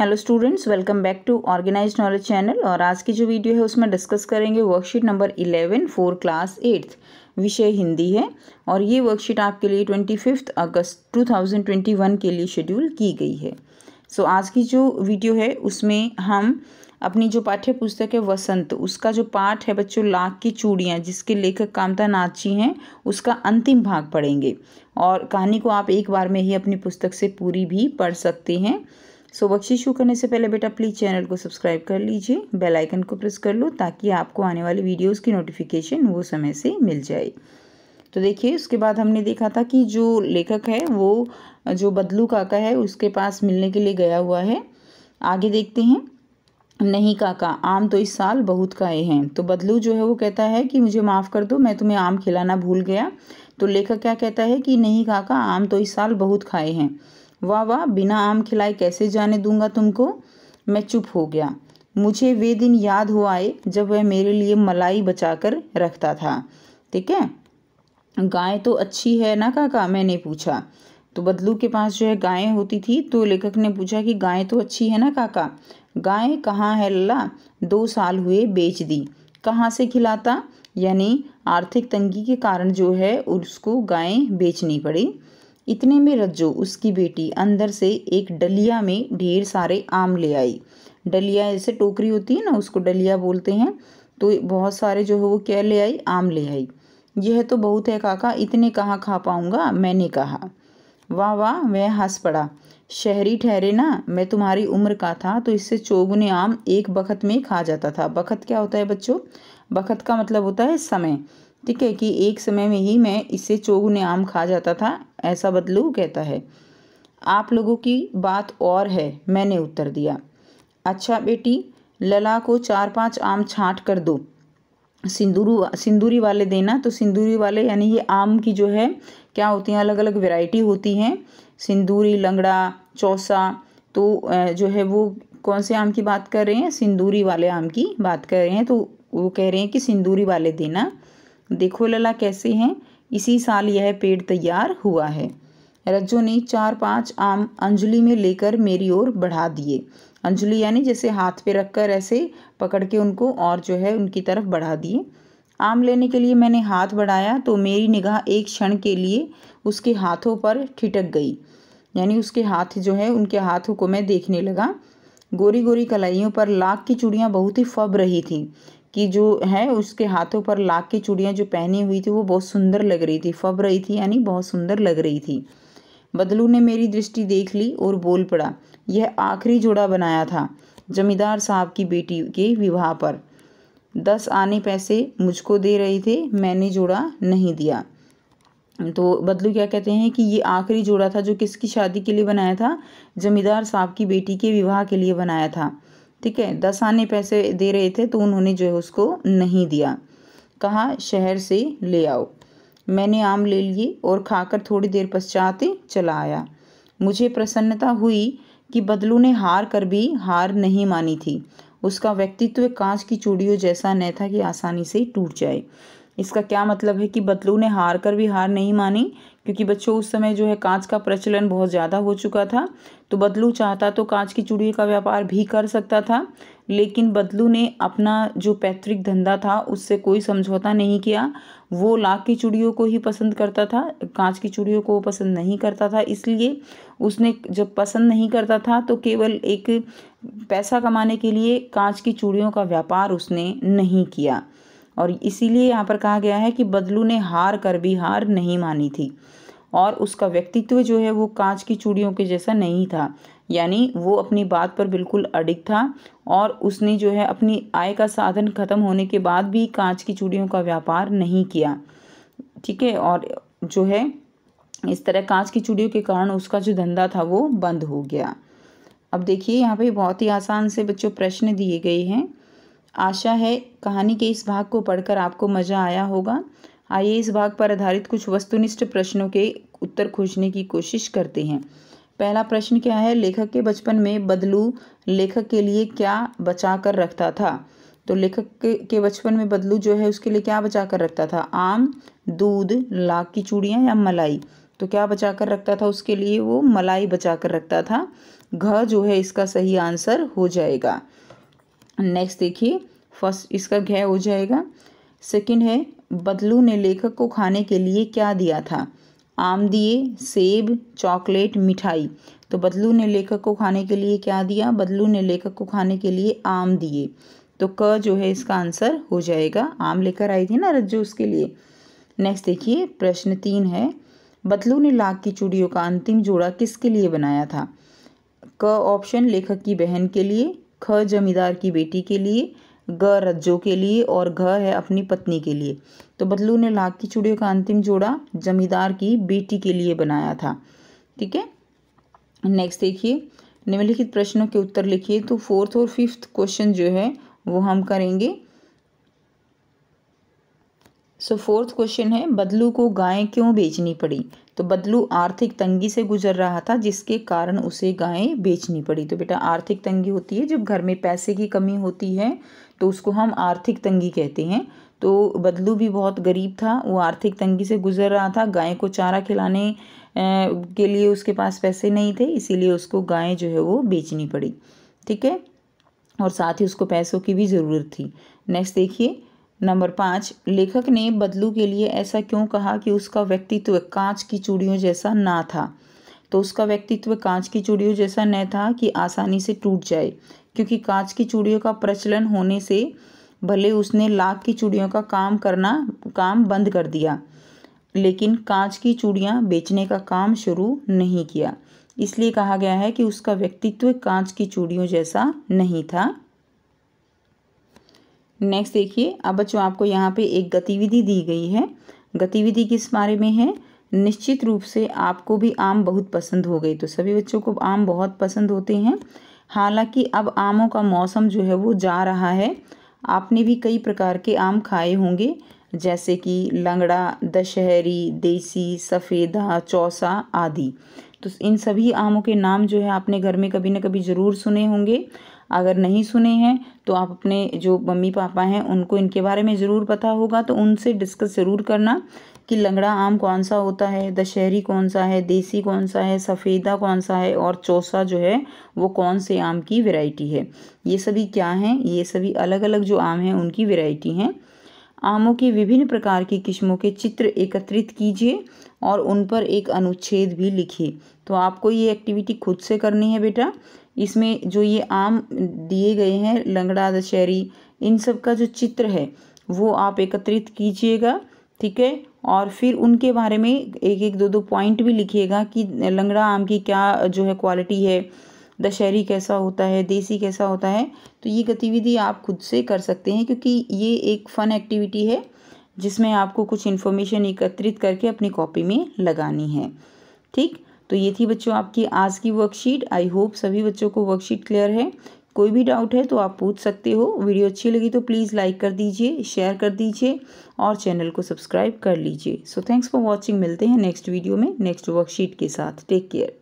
hello students welcome back to organize knowledge channel और आज की जो वीडियो है उसमें डिस्कस करेंगे worksheet number eleven four class eighth विषय हिंदी है और ये वर्कशीट आपके लिए ट्वेंटी फिफ्थ अगस्त वन के लिए शेड्यूल की गई है सो so, आज की जो वीडियो है उसमें हम अपनी जो पाठ्य पुस्तक है वसंत उसका जो पाठ है बच्चों लाख की चूड़ियाँ जिसके लेखक कामता नाथ जी हैं उसका अंतिम भाग पढ़ेंगे और कहानी को आप एक बार में ही अपनी पुस्तक से पूरी भी पढ़ सकते हैं सो बख्शिश शुरू करने से पहले बेटा प्लीज़ चैनल को सब्सक्राइब कर लीजिए बेल आइकन को प्रेस कर लो ताकि आपको आने वाली वीडियोस की नोटिफिकेशन वो समय से मिल जाए तो देखिए उसके बाद हमने देखा था कि जो लेखक है वो जो बदलू काका है उसके पास मिलने के लिए गया हुआ है आगे देखते हैं नहीं काका आम तो इस साल बहुत खाए हैं तो बदलू जो है वो कहता है कि मुझे माफ़ कर दो मैं तुम्हें आम खिलाना भूल गया तो लेखक क्या कहता है कि नहीं काका आम तो इस साल बहुत खाए हैं वाह वाह बिना आम खिलाए कैसे जाने दूंगा तुमको मैं चुप हो गया मुझे वे दिन याद हो आए जब वह मेरे लिए मलाई बचाकर रखता था ठीक है गाय तो अच्छी है ना काका मैंने पूछा तो बदलू के पास जो है गायें होती थी तो लेखक ने पूछा कि गाय तो अच्छी है ना काका गाय कहाँ है लल्ला दो साल हुए बेच दी कहाँ से खिलाता यानी आर्थिक तंगी के कारण जो है उसको गायें बेचनी पड़ी इतने में रज्जो उसकी बेटी अंदर से एक डलिया में ढेर सारे आम ले आई डलिया ऐसे टोकरी होती है ना उसको डलिया बोलते हैं तो बहुत सारे जो है वो क्या ले आई आम ले आई यह तो बहुत है काका इतने कहाँ खा पाऊँगा मैंने कहा वाह वाह वह हंस पड़ा शहरी ठहरे ना मैं तुम्हारी उम्र का था तो इससे चौगुने आम एक बखत में खा जाता था बखत क्या होता है बच्चों बखत का मतलब होता है समय ठीक है कि एक समय में ही मैं इससे चौगुने आम खा जाता था ऐसा बदलू कहता है आप लोगों की बात और है मैंने उत्तर दिया अच्छा बेटी लला को चार पांच आम छाँट कर दो सिंदूरू सिंदूरी वाले देना तो सिंदूरी वाले यानी ये आम की जो है क्या होती हैं अलग अलग वैरायटी होती हैं सिंदूरी लंगड़ा चौसा तो जो है वो कौन से आम की बात कर रहे हैं सिंदूरी वाले आम की बात कर रहे हैं तो वो कह रहे हैं कि सिंदूरी वाले देना देखो लला कैसे हैं इसी साल यह पेड़ तैयार हुआ है रज्जो ने चार पांच आम अंजलि में लेकर मेरी ओर बढ़ा दिए अंजलि यानी जैसे हाथ पे रखकर ऐसे पकड़ के उनको और जो है उनकी तरफ बढ़ा दिए आम लेने के लिए मैंने हाथ बढ़ाया तो मेरी निगाह एक क्षण के लिए उसके हाथों पर ठिटक गई यानी उसके हाथ जो है उनके हाथों को मैं देखने लगा गोरी गोरी कलाइयों पर लाख की चूड़ियाँ बहुत ही फब रही थी की जो है उसके हाथों पर लाख की चूड़ियाँ जो पहनी हुई थी वो बहुत सुंदर लग रही थी फब रही थी यानी बहुत सुंदर लग रही थी बदलू ने मेरी दृष्टि देख ली और बोल पड़ा यह आखिरी जोड़ा बनाया था जमींदार साहब की बेटी के विवाह पर दस आने पैसे मुझको दे रहे थे मैंने जोड़ा नहीं दिया तो बदलू क्या कहते हैं कि ये आखिरी जोड़ा था जो किसकी शादी के लिए बनाया था जमींदार साहब की बेटी के विवाह के लिए बनाया था ठीक है दस आने पैसे दे रहे थे तो उन्होंने जो है उसको नहीं दिया कहा शहर से ले आओ मैंने आम ले लिए और खाकर थोड़ी देर पश्चात चला आया मुझे प्रसन्नता हुई कि बदलू ने हार कर भी हार नहीं मानी थी उसका व्यक्तित्व कांच की चूड़ियों जैसा न था कि आसानी से टूट जाए इसका क्या मतलब है कि बतलू ने हार कर भी हार नहीं मानी क्योंकि बच्चों उस समय जो है कांच का प्रचलन बहुत ज़्यादा हो चुका था तो बदलू चाहता तो कांच की चूड़ी का व्यापार भी कर सकता था लेकिन बदलू ने अपना जो पैतृक धंधा था उससे कोई समझौता नहीं किया वो लाख की चूड़ियों को ही पसंद करता था कांच की चूड़ियों को पसंद नहीं करता था इसलिए उसने जब पसंद नहीं करता था तो केवल एक पैसा कमाने के लिए कांच की चूड़ियों का व्यापार उसने नहीं किया और इसीलिए यहाँ पर कहा गया है कि बदलू ने हार कर भी हार नहीं मानी थी और उसका व्यक्तित्व जो है वो कांच की चूड़ियों के जैसा नहीं था यानी वो अपनी बात पर बिल्कुल अडिग था और उसने जो है अपनी आय का साधन खत्म होने के बाद भी कांच की चूड़ियों का व्यापार नहीं किया ठीक है और जो है इस तरह कांच की चूड़ियों के कारण उसका जो धंधा था वो बंद हो गया अब देखिए यहाँ पे बहुत ही आसान से बच्चों प्रश्न दिए गए हैं आशा है कहानी के इस भाग को पढ़कर आपको मज़ा आया होगा आइए इस भाग पर आधारित कुछ वस्तुनिष्ठ प्रश्नों के उत्तर खोजने की कोशिश करते हैं पहला प्रश्न क्या है लेखक के बचपन में बदलू लेखक के लिए क्या बचा कर रखता था तो लेखक के बचपन में बदलू जो है उसके लिए क्या बचा कर रखता था आम दूध लाख की चूड़ियाँ या मलाई तो क्या बचा कर रखता था उसके लिए वो मलाई बचा कर रखता था घ जो है इसका सही आंसर हो जाएगा नेक्स्ट देखिए फर्स्ट इसका घय हो जाएगा सेकंड है बदलू ने लेखक को खाने के लिए क्या दिया था आम दिए सेब चॉकलेट मिठाई तो बदलू ने लेखक को खाने के लिए क्या दिया बदलू ने लेखक को खाने के लिए आम दिए तो क जो है इसका आंसर हो जाएगा आम लेकर आई थी ना रज्जू उसके लिए नेक्स्ट देखिए प्रश्न तीन है बदलू ने लाख की चूड़ियों का अंतिम जोड़ा किसके लिए बनाया था क ऑप्शन लेखक की बहन के लिए ख जमींदार की बेटी के लिए ग रज्जो के लिए और घ है अपनी पत्नी के लिए तो बदलू ने लाख की चूड़ियों का अंतिम जोड़ा जमींदार की बेटी के लिए बनाया था ठीक है नेक्स्ट देखिए निम्नलिखित प्रश्नों के उत्तर लिखिए तो फोर्थ और फिफ्थ क्वेश्चन जो है वो हम करेंगे सो फोर्थ क्वेश्चन है बदलू को गायें क्यों बेचनी पड़ी तो बदलू आर्थिक तंगी से गुजर रहा था जिसके कारण उसे गायें बेचनी पड़ी तो बेटा आर्थिक तंगी होती है जब घर में पैसे की कमी होती है तो उसको हम आर्थिक तंगी कहते हैं तो बदलू भी बहुत गरीब था वो आर्थिक तंगी से गुजर रहा था गाय को चारा खिलाने के लिए उसके पास पैसे नहीं थे इसीलिए उसको गायें जो है वो बेचनी पड़ी ठीक है और साथ ही उसको पैसों की भी ज़रूरत थी नेक्स्ट देखिए नंबर पाँच लेखक ने बदलू के लिए ऐसा क्यों कहा कि उसका व्यक्तित्व कांच की चूड़ियों जैसा ना था तो उसका व्यक्तित्व कांच की चूड़ियों जैसा न था कि आसानी से टूट जाए क्योंकि कांच की चूड़ियों का प्रचलन होने से भले उसने लाख की चूड़ियों का काम करना काम बंद कर दिया लेकिन कांच की चूड़ियाँ बेचने का काम शुरू नहीं किया इसलिए कहा गया है कि उसका व्यक्तित्व कांच की चूड़ियों जैसा नहीं था नेक्स्ट देखिए अब बच्चों आपको यहाँ पे एक गतिविधि दी गई है गतिविधि किस बारे में है निश्चित रूप से आपको भी आम बहुत पसंद हो गई तो सभी बच्चों को आम बहुत पसंद होते हैं हालांकि अब आमों का मौसम जो है वो जा रहा है आपने भी कई प्रकार के आम खाए होंगे जैसे कि लंगड़ा दशहरी देसी सफ़ेदा चौसा आदि तो इन सभी आमों के नाम जो है आपने घर में कभी ना कभी ज़रूर सुने होंगे अगर नहीं सुने हैं तो आप अपने जो मम्मी पापा हैं उनको इनके बारे में ज़रूर पता होगा तो उनसे डिस्कस ज़रूर करना कि लंगड़ा आम कौन सा होता है दशहरी कौन सा है देसी कौन सा है सफ़ेदा कौन सा है और चौसा जो है वो कौन से आम की वेराइटी है ये सभी क्या हैं ये सभी अलग अलग जो आम हैं उनकी वेराइटी हैं आमों की विभिन्न प्रकार की किस्मों के चित्र एकत्रित कीजिए और उन पर एक अनुच्छेद भी लिखिए तो आपको ये एक्टिविटी खुद से करनी है बेटा इसमें जो ये आम दिए गए हैं लंगड़ा दशहरी इन सब का जो चित्र है वो आप एकत्रित कीजिएगा ठीक है और फिर उनके बारे में एक एक दो दो पॉइंट भी लिखिएगा कि लंगड़ा आम की क्या जो है क्वालिटी है दशहरी कैसा होता है देसी कैसा होता है तो ये गतिविधि आप खुद से कर सकते हैं क्योंकि ये एक फ़न एक्टिविटी है जिसमें आपको कुछ इन्फॉर्मेशन एकत्रित करके अपनी कॉपी में लगानी है ठीक तो ये थी बच्चों आपकी आज की वर्कशीट आई होप सभी बच्चों को वर्कशीट क्लियर है कोई भी डाउट है तो आप पूछ सकते हो वीडियो अच्छी लगी तो प्लीज़ लाइक कर दीजिए शेयर कर दीजिए और चैनल को सब्सक्राइब कर लीजिए सो थैंक्स फॉर वॉचिंग मिलते हैं नेक्स्ट वीडियो में नेक्स्ट वर्कशीट के साथ टेक केयर